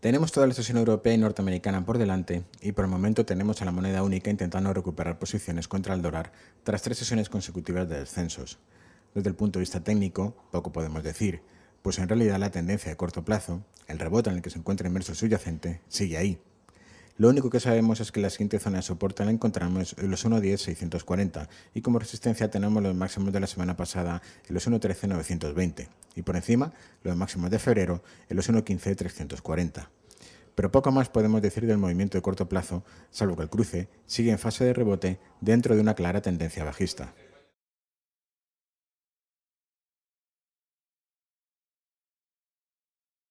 Tenemos toda la sesión europea y norteamericana por delante y por el momento tenemos a la moneda única intentando recuperar posiciones contra el dólar tras tres sesiones consecutivas de descensos. Desde el punto de vista técnico, poco podemos decir, pues en realidad la tendencia de corto plazo, el rebote en el que se encuentra inmerso el subyacente, sigue ahí. Lo único que sabemos es que la siguiente zona de soporte la encontramos en los 640 y como resistencia tenemos los máximos de la semana pasada en los 1.13.920 y por encima los máximos de febrero en los 340. Pero poco más podemos decir del movimiento de corto plazo, salvo que el cruce sigue en fase de rebote dentro de una clara tendencia bajista.